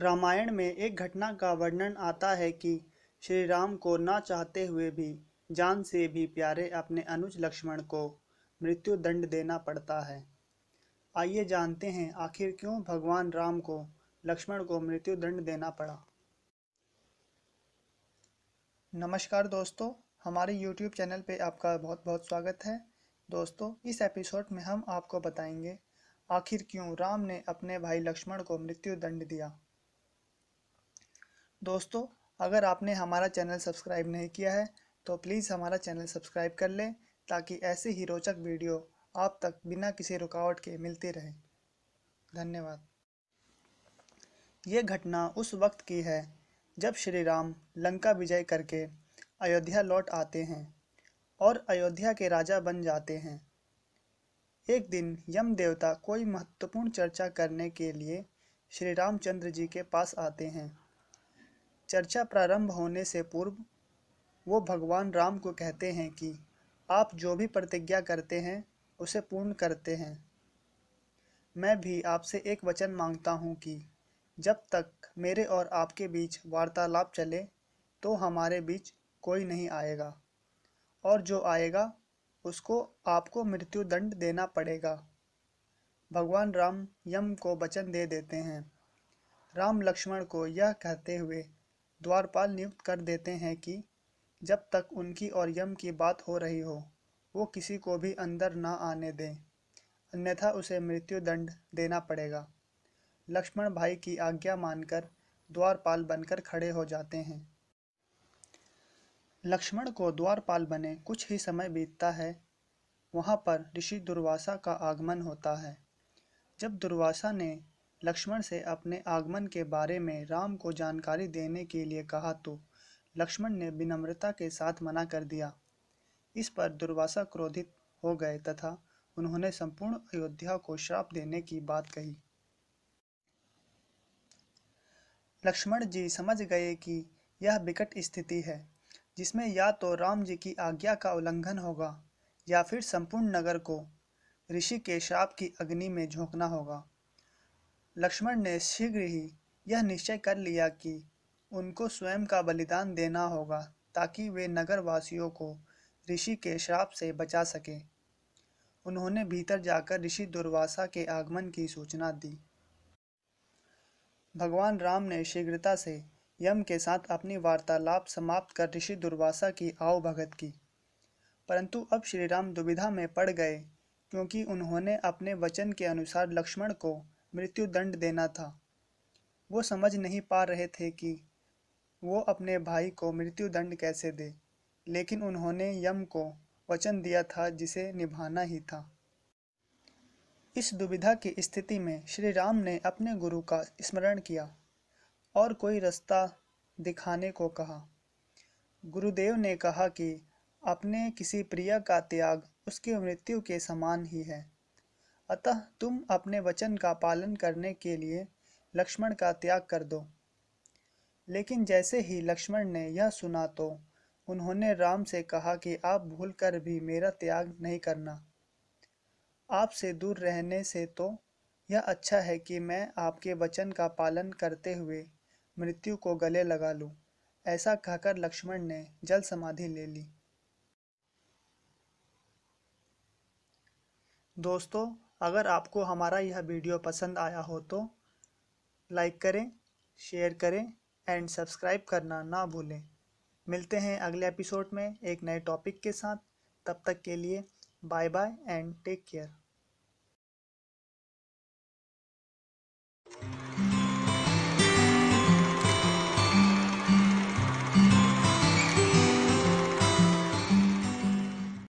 रामायण में एक घटना का वर्णन आता है कि श्री राम को न चाहते हुए भी जान से भी प्यारे अपने अनुज लक्ष्मण को मृत्यु दंड देना पड़ता है आइए जानते हैं आखिर क्यों भगवान राम को लक्ष्मण को मृत्यु दंड देना पड़ा नमस्कार दोस्तों हमारे YouTube चैनल पे आपका बहुत बहुत स्वागत है दोस्तों इस एपिसोड में हम आपको बताएंगे आखिर क्यों राम ने अपने भाई लक्ष्मण को मृत्यु दंड दिया दोस्तों अगर आपने हमारा चैनल सब्सक्राइब नहीं किया है तो प्लीज़ हमारा चैनल सब्सक्राइब कर लें ताकि ऐसे ही रोचक वीडियो आप तक बिना किसी रुकावट के मिलते रहें धन्यवाद ये घटना उस वक्त की है जब श्री राम लंका विजय करके अयोध्या लौट आते हैं और अयोध्या के राजा बन जाते हैं एक दिन यम देवता कोई महत्वपूर्ण चर्चा करने के लिए श्री रामचंद्र जी के पास आते हैं चर्चा प्रारंभ होने से पूर्व वो भगवान राम को कहते हैं कि आप जो भी प्रतिज्ञा करते हैं उसे पूर्ण करते हैं मैं भी आपसे एक वचन मांगता हूँ कि जब तक मेरे और आपके बीच वार्तालाप चले तो हमारे बीच कोई नहीं आएगा और जो आएगा उसको आपको मृत्यु दंड देना पड़ेगा भगवान राम यम को वचन दे देते हैं राम लक्ष्मण को यह कहते हुए द्वारपाल नियुक्त कर देते हैं कि जब तक उनकी और यम की बात हो रही हो वो किसी को भी अंदर ना आने दें अन्यथा उसे मृत्युदंड देना पड़ेगा लक्ष्मण भाई की आज्ञा मानकर द्वारपाल बनकर खड़े हो जाते हैं लक्ष्मण को द्वारपाल बने कुछ ही समय बीतता है वहाँ पर ऋषि दुर्वासा का आगमन होता है जब दुर्वासा ने लक्ष्मण से अपने आगमन के बारे में राम को जानकारी देने के लिए कहा तो लक्ष्मण ने विनम्रता के साथ मना कर दिया इस पर दुर्वासा क्रोधित हो गए तथा उन्होंने संपूर्ण अयोध्या को श्राप देने की बात कही लक्ष्मण जी समझ गए कि यह विकट स्थिति है जिसमें या तो राम जी की आज्ञा का उल्लंघन होगा या फिर संपूर्ण नगर को ऋषि के श्राप की अग्नि में झोंकना होगा लक्ष्मण ने शीघ्र ही यह निश्चय कर लिया कि उनको स्वयं का बलिदान देना होगा ताकि वे नगरवासियों को ऋषि के श्राप से बचा सकें उन्होंने भीतर जाकर ऋषि दुर्वासा के आगमन की सूचना दी भगवान राम ने शीघ्रता से यम के साथ अपनी वार्तालाप समाप्त कर ऋषि दुर्वासा की आव भगत की परंतु अब श्री राम दुविधा में पड़ गए क्योंकि उन्होंने अपने वचन के अनुसार लक्ष्मण को मृत्युदंड देना था वो समझ नहीं पा रहे थे कि वो अपने भाई को मृत्युदंड कैसे दे लेकिन उन्होंने यम को वचन दिया था जिसे निभाना ही था इस दुविधा की स्थिति में श्री राम ने अपने गुरु का स्मरण किया और कोई रास्ता दिखाने को कहा गुरुदेव ने कहा कि अपने किसी प्रिय का त्याग उसकी मृत्यु के समान ही है अतः तुम अपने वचन का पालन करने के लिए लक्ष्मण का त्याग कर दो लेकिन जैसे ही लक्ष्मण ने यह सुना तो उन्होंने राम से कहा कि आप भूल कर भी मेरा त्याग नहीं करना आपसे दूर रहने से तो यह अच्छा है कि मैं आपके वचन का पालन करते हुए मृत्यु को गले लगा लूं। ऐसा कहकर लक्ष्मण ने जल समाधि ले ली दोस्तों अगर आपको हमारा यह वीडियो पसंद आया हो तो लाइक करें शेयर करें एंड सब्सक्राइब करना ना भूलें मिलते हैं अगले एपिसोड में एक नए टॉपिक के साथ तब तक के लिए bye bye and take care